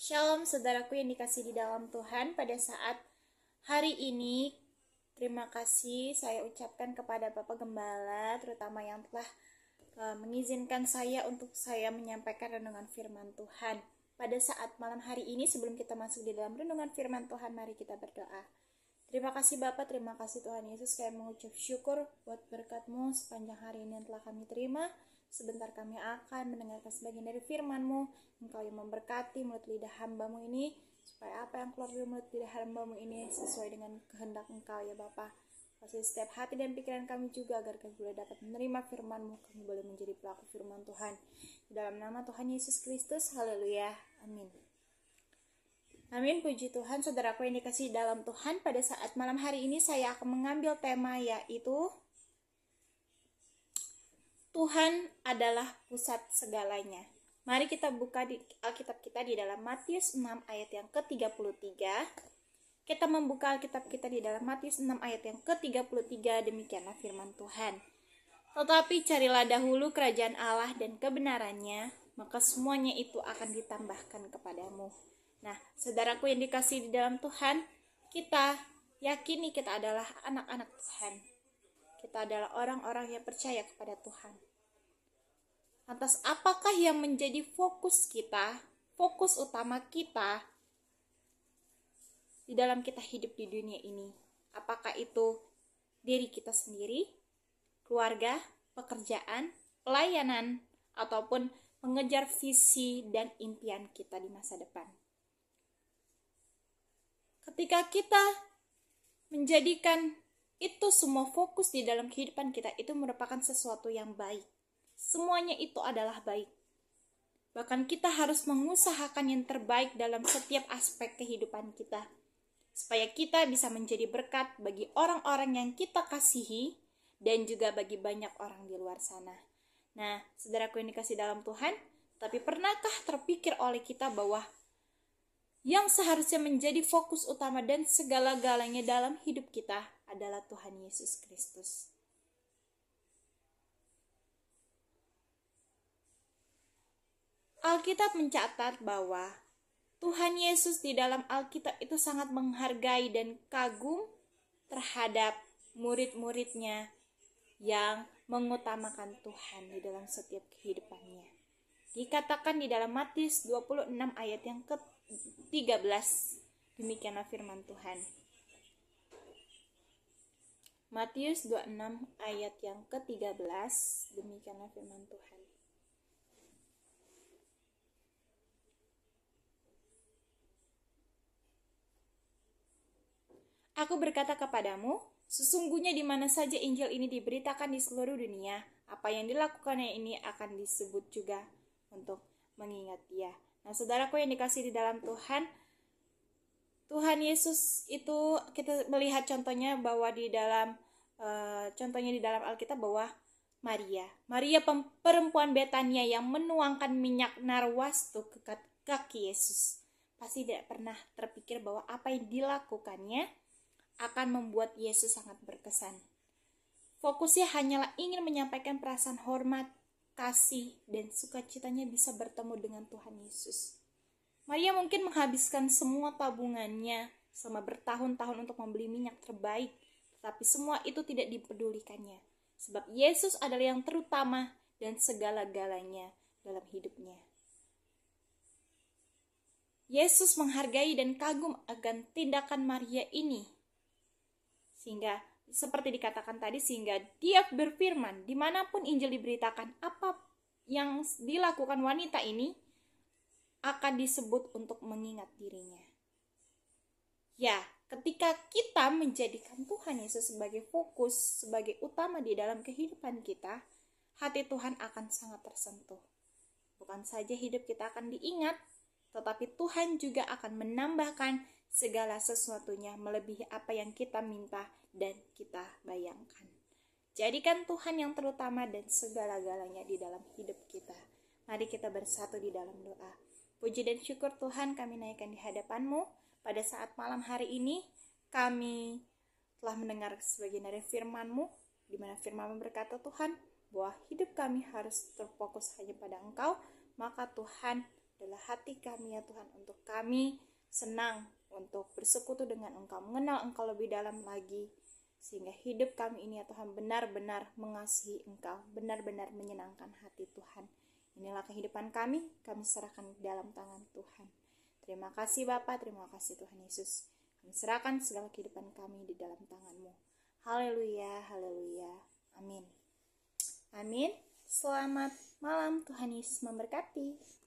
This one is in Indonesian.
Shalom saudaraku yang dikasih di dalam Tuhan pada saat hari ini terima kasih saya ucapkan kepada Bapak Gembala terutama yang telah eh, mengizinkan saya untuk saya menyampaikan renungan firman Tuhan. Pada saat malam hari ini sebelum kita masuk di dalam renungan firman Tuhan mari kita berdoa. Terima kasih Bapak, terima kasih Tuhan Yesus. Saya mengucap syukur buat berkatmu sepanjang hari ini yang telah kami terima. Sebentar kami akan mendengarkan sebagian dari firman-Mu, Engkau yang memberkati mulut lidah hambamu ini, supaya apa yang keluar dari mulut lidah hambamu ini sesuai dengan kehendak Engkau ya Bapa. Kasih setiap hati dan pikiran kami juga agar kami boleh dapat menerima firman-Mu, kami boleh menjadi pelaku firman Tuhan. Di dalam nama Tuhan Yesus Kristus, haleluya, amin. Amin, puji Tuhan, saudaraku yang dikasih dalam Tuhan, pada saat malam hari ini saya akan mengambil tema yaitu Tuhan adalah pusat segalanya. Mari kita buka di Alkitab kita di dalam Matius 6 ayat yang ke-33. Kita membuka Alkitab kita di dalam Matius 6 ayat yang ke-33 demikianlah firman Tuhan. Tetapi carilah dahulu kerajaan Allah dan kebenarannya, maka semuanya itu akan ditambahkan kepadamu. Nah, saudaraku yang dikasih di dalam Tuhan, kita yakini kita adalah anak-anak Tuhan kita adalah orang-orang yang percaya kepada Tuhan. atas apakah yang menjadi fokus kita, fokus utama kita di dalam kita hidup di dunia ini? Apakah itu diri kita sendiri, keluarga, pekerjaan, pelayanan, ataupun mengejar visi dan impian kita di masa depan. Ketika kita menjadikan itu semua fokus di dalam kehidupan kita itu merupakan sesuatu yang baik. Semuanya itu adalah baik. Bahkan kita harus mengusahakan yang terbaik dalam setiap aspek kehidupan kita. Supaya kita bisa menjadi berkat bagi orang-orang yang kita kasihi dan juga bagi banyak orang di luar sana. Nah, saudaraku yang dikasih dalam Tuhan, tapi pernahkah terpikir oleh kita bahwa yang seharusnya menjadi fokus utama dan segala-galanya dalam hidup kita adalah Tuhan Yesus Kristus. Alkitab mencatat bahwa Tuhan Yesus di dalam Alkitab itu sangat menghargai dan kagum terhadap murid-muridnya yang mengutamakan Tuhan di dalam setiap kehidupannya dikatakan di dalam Matius 26 ayat yang ke-13. Demikianlah firman Tuhan. Matius 26 ayat yang ke-13, demikianlah firman Tuhan. Aku berkata kepadamu, sesungguhnya di mana saja Injil ini diberitakan di seluruh dunia, apa yang dilakukannya ini akan disebut juga untuk mengingat dia. Nah, saudaraku yang dikasih di dalam Tuhan, Tuhan Yesus itu kita melihat contohnya bahwa di dalam e, contohnya di dalam Alkitab bahwa Maria, Maria perempuan Betania yang menuangkan minyak narwastu ke kaki Yesus. Pasti tidak pernah terpikir bahwa apa yang dilakukannya akan membuat Yesus sangat berkesan. Fokusnya hanyalah ingin menyampaikan perasaan hormat kasih dan sukacitanya bisa bertemu dengan Tuhan Yesus. Maria mungkin menghabiskan semua tabungannya sama bertahun-tahun untuk membeli minyak terbaik, tetapi semua itu tidak dipedulikannya, sebab Yesus adalah yang terutama dan segala-galanya dalam hidupnya. Yesus menghargai dan kagum akan tindakan Maria ini, sehingga seperti dikatakan tadi sehingga dia berfirman dimanapun Injil diberitakan apa yang dilakukan wanita ini akan disebut untuk mengingat dirinya ya ketika kita menjadikan Tuhan Yesus sebagai fokus sebagai utama di dalam kehidupan kita hati Tuhan akan sangat tersentuh bukan saja hidup kita akan diingat tetapi Tuhan juga akan menambahkan segala sesuatunya melebihi apa yang kita minta dan kita bayangkan. Jadikan Tuhan yang terutama dan segala-galanya di dalam hidup kita. Mari kita bersatu di dalam doa. Puji dan syukur Tuhan kami naikkan di hadapanmu pada saat malam hari ini kami telah mendengar sebagian dari firman-Mu, di mana firman berkata Tuhan, bahwa hidup kami harus terfokus hanya pada Engkau, maka Tuhan adalah hati kami ya Tuhan untuk kami senang untuk bersekutu dengan Engkau, mengenal Engkau lebih dalam lagi, sehingga hidup kami ini ya Tuhan benar-benar mengasihi Engkau, benar-benar menyenangkan hati Tuhan. Inilah kehidupan kami, kami serahkan dalam tangan Tuhan. Terima kasih Bapak, terima kasih Tuhan Yesus. Kami serahkan segala kehidupan kami di dalam tanganmu. Haleluya, haleluya. Amin. Amin. Selamat malam, Tuhan Yesus memberkati.